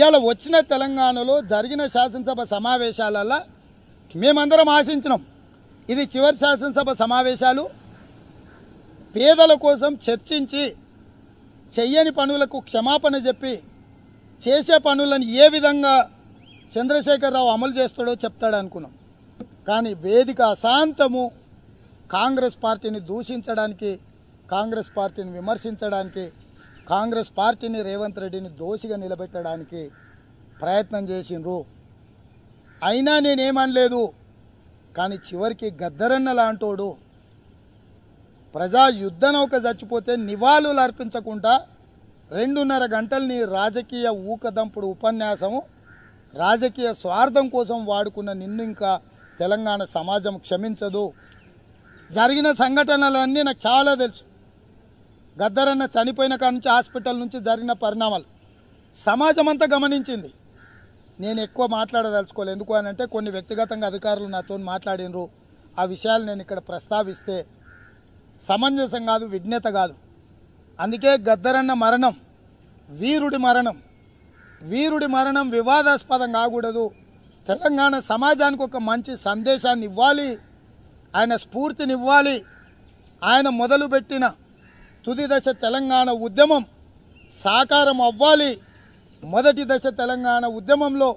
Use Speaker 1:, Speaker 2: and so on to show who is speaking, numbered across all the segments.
Speaker 1: ఇవాళ వచ్చిన తెలంగాణలో జరిగిన శాసనసభ సమావేశాలల్లో మేమందరం ఆశించినాం ఇది చివరి శాసనసభ సమావేశాలు పేదల కోసం చర్చించి చెయ్యని పనులకు క్షమాపణ చెప్పి చేసే పనులను ఏ విధంగా చంద్రశేఖరరావు అమలు చేస్తాడో చెప్తాడు అనుకున్నాం కానీ వేదిక అశాంతము కాంగ్రెస్ పార్టీని దూషించడానికి కాంగ్రెస్ పార్టీని విమర్శించడానికి కాంగ్రెస్ పార్టీని రేవంత్ రెడ్డిని దోషిగా నిలబెట్టడానికి ప్రయత్నం చేసిండ్రు అయినా నేనేమనలేదు కానీ చివరికి గద్దరన్న లాంటోడు ప్రజా యుద్ధ నౌక చచ్చిపోతే నివాళులు అర్పించకుండా రెండున్నర గంటల్ని రాజకీయ ఊకదంపుడు ఉపన్యాసము రాజకీయ స్వార్థం కోసం వాడుకున్న నిన్ను ఇంకా తెలంగాణ సమాజం క్షమించదు జరిగిన సంఘటనలన్నీ నాకు చాలా తెలుసు గద్దరన్న చనిపోయిన కాడ నుంచి హాస్పిటల్ నుంచి జరిగిన పరిణామాలు సమాజం అంతా గమనించింది నేను ఎక్కువ మాట్లాడదలుచుకోలేదు ఎందుకు అని అంటే కొన్ని వ్యక్తిగతంగా అధికారులు నాతో మాట్లాడినరు ఆ విషయాలు నేను ఇక్కడ ప్రస్తావిస్తే సమంజసం కాదు విజ్ఞత కాదు అందుకే గద్దరన్న మరణం వీరుడి మరణం వీరుడి మరణం వివాదాస్పదం కాకూడదు తెలంగాణ సమాజానికి ఒక మంచి సందేశాన్ని ఇవ్వాలి ఆయన స్ఫూర్తినివ్వాలి ఆయన మొదలుపెట్టిన తుది దశ తెలంగాణ ఉద్యమం సాకారం అవ్వాలి మొదటి దశ తెలంగాణ ఉద్యమంలో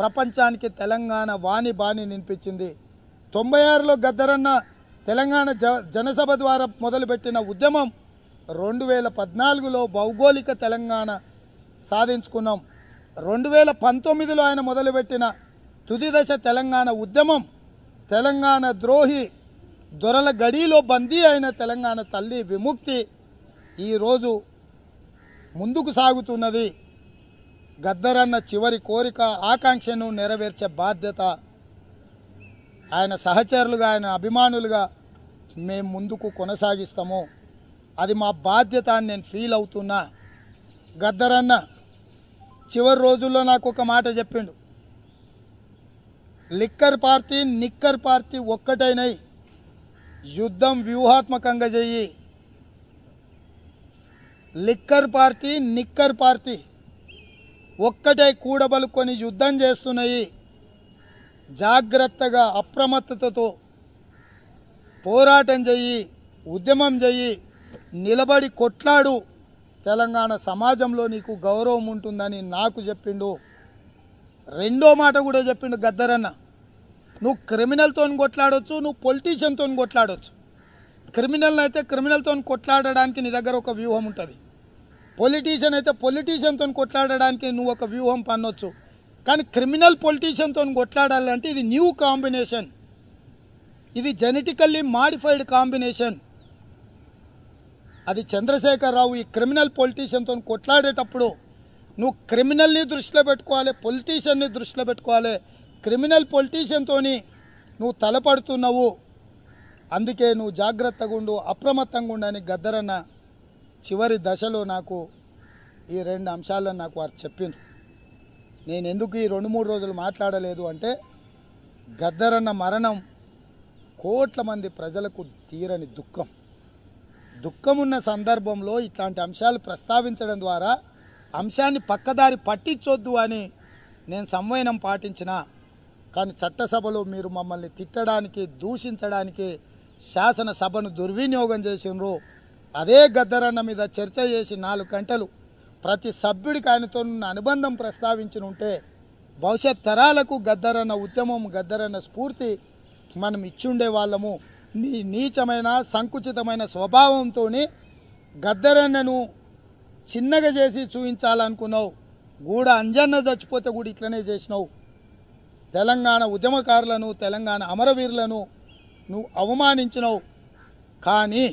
Speaker 1: ప్రపంచానికి తెలంగాణ వాణి బాణి నినిపించింది తొంభై ఆరులో గద్దరన్న తెలంగాణ జ జనసభ ద్వారా మొదలుపెట్టిన ఉద్యమం రెండు వేల పద్నాలుగులో భౌగోళిక తెలంగాణ సాధించుకున్నాం రెండు వేల పంతొమ్మిదిలో ఆయన మొదలుపెట్టిన తుది దశ తెలంగాణ ఉద్యమం తెలంగాణ ద్రోహి దొరల గడిలో బందీ అయిన తెలంగాణ తల్లి విముక్తి ఈరోజు ముందుకు సాగుతున్నది గద్దరన్న చివరి కోరిక ఆకాంక్షను నెరవేర్చే బాధ్యత ఆయన సహచరులుగా ఆయన అభిమానులుగా మేము ముందుకు కొనసాగిస్తాము అది మా బాధ్యత అని నేను ఫీల్ అవుతున్నా గద్దరన్న చివరి రోజుల్లో నాకు ఒక మాట చెప్పిండు లిక్కర్ పార్టీ నిక్కర్ పార్టీ ఒక్కటైనై యుద్ధం వ్యూహాత్మకంగా చెయ్యి లిక్కర్ పార్టీ నిక్కర్ పార్టీ ఒక్కటే కూడబలుకొని యుద్ధం చేస్తున్నాయి జాగ్రత్తగా అప్రమత్తతతో పోరాటం చెయ్యి ఉద్యమం చెయ్యి నిలబడి కొట్లాడు తెలంగాణ సమాజంలో నీకు గౌరవం ఉంటుందని నాకు చెప్పిండు రెండో మాట కూడా చెప్పిండు గద్దరన్న నువ్వు క్రిమినల్తో కొట్లాడొచ్చు నువ్వు పొలిటీషియన్తో కొట్లాడొచ్చు క్రిమినల్ అయితే క్రిమినల్తో కొట్లాడడానికి నీ దగ్గర ఒక వ్యూహం ఉంటుంది పొలిటీషియన్ అయితే పొలిటీషియన్తో కొట్లాడడానికి నువ్వు ఒక వ్యూహం పన్నొచ్చు కానీ క్రిమినల్ పొలిటీషియన్తో కొట్లాడాలంటే ఇది న్యూ కాంబినేషన్ ఇది జెనెటికల్లీ మాడిఫైడ్ కాంబినేషన్ అది చంద్రశేఖరరావు ఈ క్రిమినల్ పొలిటీషియన్తో కొట్లాడేటప్పుడు నువ్వు క్రిమినల్ని దృష్టిలో పెట్టుకోవాలి పొలిటీషియన్ని దృష్టిలో పెట్టుకోవాలి క్రిమినల్ పొలిటీషియన్తో నువ్వు తలపడుతున్నావు అందుకే నువ్వు జాగ్రత్తగా ఉండు అప్రమత్తంగా ఉండని గద్దరన్న చివరి దశలో నాకు ఈ రెండు అంశాలను నాకు వారు చెప్పిండ్రు నేను ఎందుకు ఈ రెండు మూడు రోజులు మాట్లాడలేదు అంటే గద్దరన్న మరణం కోట్ల మంది ప్రజలకు తీరని దుఃఖం దుఃఖమున్న సందర్భంలో ఇట్లాంటి అంశాలు ప్రస్తావించడం ద్వారా అంశాన్ని పక్కదారి పట్టించొద్దు అని నేను సంవయనం పాటించిన కానీ చట్టసభలో మీరు మమ్మల్ని తిట్టడానికి దూషించడానికి శాసనసభను దుర్వినియోగం చేసినరు అదే గద్దరన్న మీద చర్చ చేసి నాలుగు గంటలు ప్రతి సభ్యుడికి ఆయనతో ఉన్న అనుబంధం ప్రస్తావించి ఉంటే భవిష్యత్ తరాలకు గద్దరన్న ఉద్యమం గద్దరన్న స్ఫూర్తి మనం ఇచ్చుండే వాళ్ళము నీ నీచమైన సంకుచితమైన స్వభావంతో గద్దరన్నను చిన్నగా చేసి చూపించాలనుకున్నావు గూడ అంజన్న చచ్చిపోతే కూడా ఇట్లనే చేసినావు తెలంగాణ ఉద్యమకారులను తెలంగాణ అమరవీరులను నువ్వు అవమానించినవు కానీ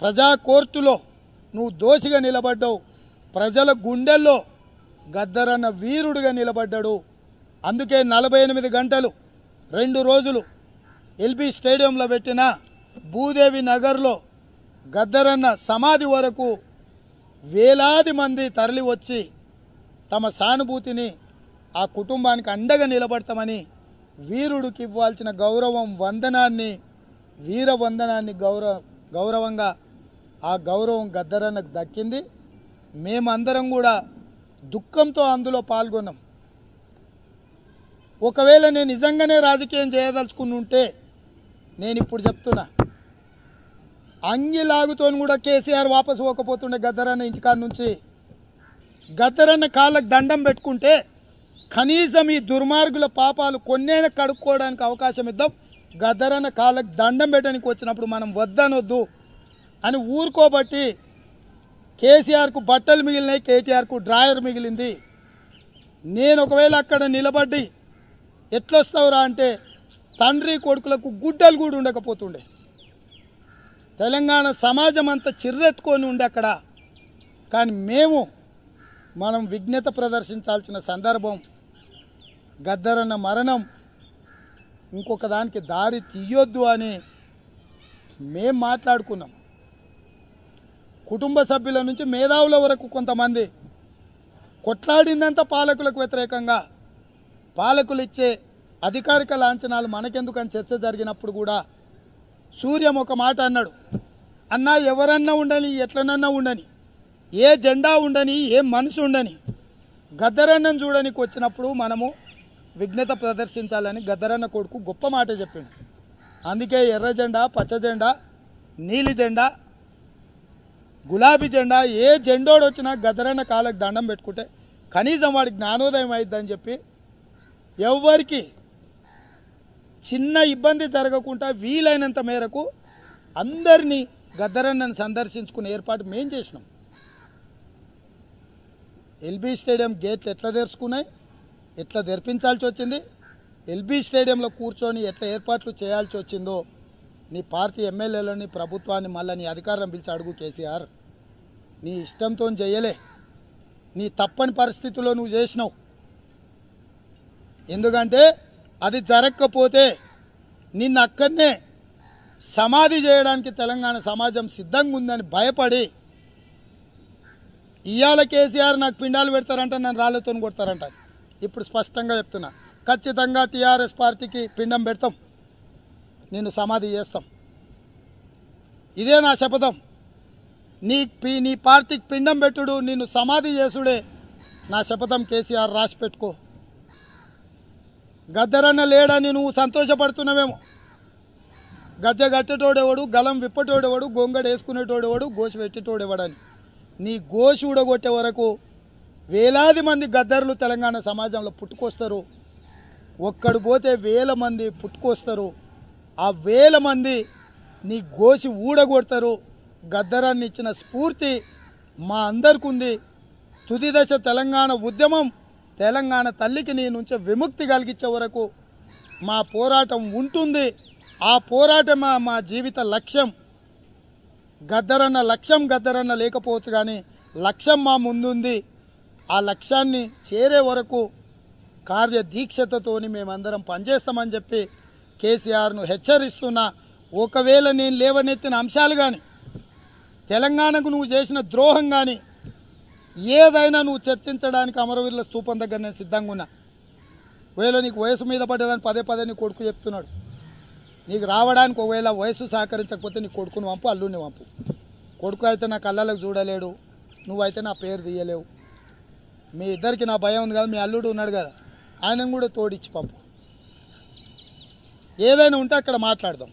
Speaker 1: ప్రజా కోర్టులో నువ్వు దోషిగా నిలబడ్డావు ప్రజల గుండెల్లో గద్దరన్న వీరుడిగా నిలబడ్డాడు అందుకే నలభై ఎనిమిది గంటలు రెండు రోజులు ఎల్బీ స్టేడియంలో పెట్టిన భూదేవి నగర్లో గద్దరన్న సమాధి వరకు వేలాది మంది తరలి వచ్చి తమ సానుభూతిని ఆ కుటుంబానికి అండగా నిలబడతామని వీరుడికి ఇవ్వాల్సిన గౌరవం వందనాన్ని వీర వందనాన్ని గౌరవ గౌరవంగా ఆ గౌరవం గద్దరన్నకు దక్కింది మేమందరం కూడా దుఃఖంతో అందులో పాల్గొన్నాం ఒకవేళ నేను నిజంగానే రాజకీయం చేయదలుచుకుని ఉంటే నేను ఇప్పుడు చెప్తున్నా అంగిలాగుతోని కూడా కేసీఆర్ వాపసు పోకపోతుండే గద్దరన్న ఇంటికాడ నుంచి గద్దరన్న కాళ్ళకు దండం పెట్టుకుంటే కనీసం ఈ దుర్మార్గుల పాపాలు కొన్నైనా కడుక్కోవడానికి అవకాశం ఇద్దాం గదరన్న కాళ్ళకి దండం పెట్టడానికి వచ్చినప్పుడు మనం వద్దనొద్దు అని ఊరుకోబట్టి కేసీఆర్కు బట్టలు మిగిలినాయి కేటీఆర్కు డ్రాయర్ మిగిలింది నేను ఒకవేళ అక్కడ నిలబడి ఎట్లొస్తావురా అంటే తండ్రి కొడుకులకు గుడ్డలు కూడా ఉండకపోతుండే తెలంగాణ సమాజం అంతా చిర్రెత్తుకొని ఉండే అక్కడ కానీ మేము మనం విఘ్నత ప్రదర్శించాల్సిన సందర్భం గద్దరన్న మరణం ఇంకొక దానికి దారి తీయొద్దు అని మేం మాట్లాడుకున్నాం కుటుంబ సభ్యుల నుంచి మేధావుల వరకు కొంతమంది కొట్లాడిందంతా పాలకులకు వ్యతిరేకంగా పాలకులు ఇచ్చే అధికారిక లాంఛనాలు మనకెందుకని చర్చ జరిగినప్పుడు కూడా సూర్యం ఒక మాట అన్నాడు అన్నా ఎవరన్నా ఉండని ఎట్లనన్నా ఉండని ఏ జెండా ఉండని ఏ మనసు ఉండని గద్దరన్నం చూడనికి వచ్చినప్పుడు మనము విఘ్నత ప్రదర్శించాలని గద్దరన్న కొడుకు గొప్ప మాట చెప్పాడు అందుకే ఎర్ర జెండా పచ్చ జెండా నీలి జెండా గులాబీ జెండా ఏ జెండోడు వచ్చినా గద్దరన్న కాళ్ళకు దండం పెట్టుకుంటే కనీసం వాడి జ్ఞానోదయం అవుతుందని చెప్పి ఎవరికి చిన్న ఇబ్బంది జరగకుండా వీలైనంత మేరకు అందరినీ గద్దరన్నను సందర్శించుకునే ఏర్పాటు మేం చేసినాం ఎల్బీ స్టేడియం గేట్లు ఎట్లా తెరుచుకున్నాయి ఎట్లా జరిపించాల్సి వచ్చింది ఎల్బీ స్టేడియంలో కూర్చొని ఎట్లా ఏర్పాట్లు చేయాల్సి వచ్చిందో నీ పార్టీ ఎమ్మెల్యేలని ప్రభుత్వాన్ని మళ్ళీ నీ అధికారం పిలిచి అడుగు కేసీఆర్ నీ ఇష్టంతో చేయలే నీ తప్పని పరిస్థితుల్లో నువ్వు చేసినావు ఎందుకంటే అది జరగకపోతే నిన్న అక్కడనే సమాధి చేయడానికి తెలంగాణ సమాజం సిద్ధంగా ఉందని భయపడి ఇవాళ కేసీఆర్ నాకు పిండాలు పెడతారంట నన్ను రాళ్ళతో కొడతారంట ఇప్పుడు స్పష్టంగా చెప్తున్నా ఖచ్చితంగా టీఆర్ఎస్ పార్టీకి పిండం పెడతాం నేను సమాధి చేస్తాం ఇదే నా శపథం నీ నీ పార్టీకి పిండం పెట్టుడు నిన్ను సమాధి చేసుడే నా శపథం కేసీఆర్ రాసి పెట్టుకో గద్దరన్న లేడని నువ్వు సంతోషపడుతున్నావేమో గజ్జ గట్టేటోడేవాడు గలం విప్పటోడెవడు గొంగడ వేసుకునేటోడెవడు గోసి పెట్టేటోడెవడని నీ గోసు ఊడగొట్టే వరకు వేలాది మంది గద్దర్లు తెలంగాణ సమాజంలో పుట్టుకొస్తారు ఒక్కడు పోతే వేల మంది పుట్టుకొస్తారు ఆ వేల మంది నీ గోసి ఊడగొడతారు గద్దరాన్ని ఇచ్చిన స్ఫూర్తి మా అందరికి ఉంది తుది దశ తెలంగాణ ఉద్యమం తెలంగాణ తల్లికి నీ నుంచి విముక్తి కలిగించే వరకు మా పోరాటం ఉంటుంది ఆ పోరాటం మా జీవిత లక్ష్యం గద్దరన్న లక్ష్యం గద్దరన్న లేకపోవచ్చు కానీ లక్ష్యం మా ముందుంది ఆ లక్ష్యాన్ని చేరే వరకు కార్యదీక్షతతోని మేమందరం పనిచేస్తామని చెప్పి కేసీఆర్ను హెచ్చరిస్తున్నా ఒకవేళ నేను లేవనెత్తిన అంశాలు కానీ తెలంగాణకు నువ్వు చేసిన ద్రోహం కానీ ఏదైనా నువ్వు చర్చించడానికి అమరవీరుల స్థూపం దగ్గర నేను సిద్ధంగా ఉన్నా ఒకవేళ నీకు వయసు మీద పడ్డదని పదే పదే నీ కొడుకు చెప్తున్నాడు నీకు రావడానికి ఒకవేళ వయసు సహకరించకపోతే నీ కొడుకుని వంపు అల్లుని వంపు కొడుకు అయితే నా కళ్ళలకు చూడలేడు నువ్వైతే నా పేరు తీయలేవు మీ ఇద్దరికి నా భయం ఉంది కదా మీ అల్లుడు ఉన్నాడు కదా ఆయనను కూడా తోడిచ్చి పంపు ఏదైనా ఉంటే అక్కడ మాట్లాడదాం